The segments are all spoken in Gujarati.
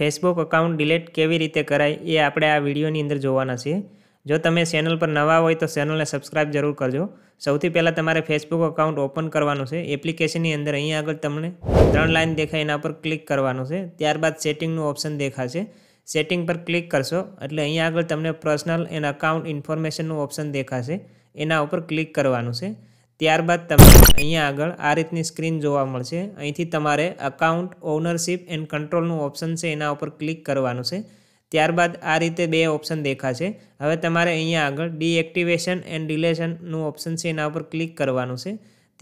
ફેસબુક અકાઉન્ટ ડિલેટ કેવી રીતે કરાય એ આપણે આ વિડીયોની અંદર જોવાના છીએ જો તમે ચેનલ પર નવા હોય તો ચેનલને સબસ્ક્રાઇબ જરૂર કરજો સૌથી પહેલાં તમારે ફેસબુક અકાઉન્ટ ઓપન કરવાનું છે એપ્લિકેશનની અંદર અહીંયા આગળ તમને ત્રણ લાઇન દેખાય એના પર ક્લિક કરવાનું છે ત્યારબાદ સેટિંગનું ઓપ્શન દેખાશે સેટિંગ પર ક્લિક કરશો એટલે અહીંયા આગળ તમને પર્સનલ એન્ડ અકાઉન્ટ ઇન્ફોર્મેશનનું ઓપ્શન દેખાશે એના ઉપર ક્લિક કરવાનું છે ત્યારબાદ તમને અહીંયા આગળ આ રીતની સ્ક્રીન જોવા મળશે અહીંથી તમારે અકાઉન્ટ ઓનરશીપ એન્ડ કંટ્રોલનું ઓપ્શન છે એના ઉપર ક્લિક કરવાનું છે ત્યારબાદ આ રીતે બે ઓપ્શન દેખાશે હવે તમારે અહીંયા આગળ ડીએક્ટિવેશન એન્ડ ડિલેશનનું ઓપ્શન છે એના ઉપર ક્લિક કરવાનું છે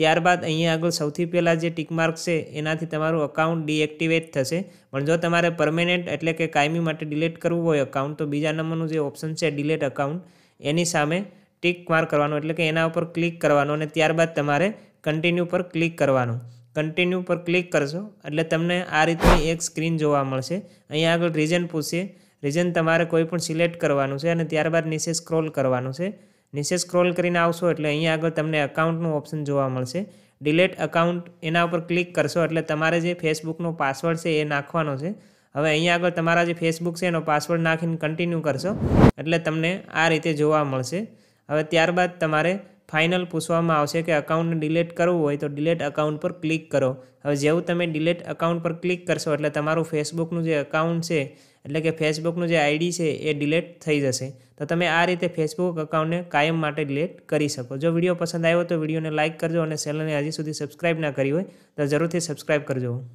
ત્યારબાદ અહીંયા આગળ સૌથી પહેલાં જે ટિકમાર્ક છે એનાથી તમારું અકાઉન્ટ ડીએક્ટિવેટ થશે પણ જો તમારે પરમેનન્ટ એટલે કે કાયમી માટે ડિલેટ કરવું હોય અકાઉન્ટ તો બીજા નંબરનું જે ઓપ્શન છે ડિલેટ અકાઉન્ટ એની સામે ટીક માર્ક કરવાનું એટલે કે એના ઉપર ક્લિક કરવાનું અને ત્યારબાદ તમારે કન્ટિન્યુ પર ક્લિક કરવાનું કન્ટિન્યુ પર ક્લિક કરશો એટલે તમને આ રીતની એક સ્ક્રીન જોવા મળશે અહીંયા આગળ રીઝન પૂછશે રીજન તમારે કોઈ પણ સિલેક્ટ કરવાનું છે અને ત્યારબાદ નીચે સ્ક્રોલ કરવાનું છે નીચે સ્ક્રોલ કરીને આવશો એટલે અહીંયા આગળ તમને અકાઉન્ટનું ઓપ્શન જોવા મળશે ડિલેટ અકાઉન્ટ એના ઉપર ક્લિક કરશો એટલે તમારે જે ફેસબુકનો પાસવર્ડ છે એ નાખવાનો છે હવે અહીંયા આગળ તમારા જે ફેસબુક છે એનો પાસવર્ડ નાખીને કન્ટિન્યુ કરશો એટલે તમને આ રીતે જોવા મળશે હવે ત્યારબાદ તમારે ફાઇનલ પૂછવામાં આવશે કે અકાઉન્ટને ડિલેટ કરવું હોય તો ડિલેટ અકાઉન્ટ પર ક્લિક કરો હવે જેવું તમે ડિલેટ અકાઉન્ટ પર ક્લિક કરશો એટલે તમારું ફેસબુકનું જે અકાઉન્ટ છે એટલે કે ફેસબુકનું જે આઈડી છે એ ડિલેટ થઈ જશે તો તમે આ રીતે ફેસબુક અકાઉન્ટને કાયમ માટે ડિલેટ કરી શકો જો વિડીયો પસંદ આવ્યો તો વિડીયોને લાઇક કરજો અને ચેનલને હજી સુધી સબસ્ક્રાઇબ ના કરી હોય તો જરૂરથી સબસ્ક્રાઇબ કરજો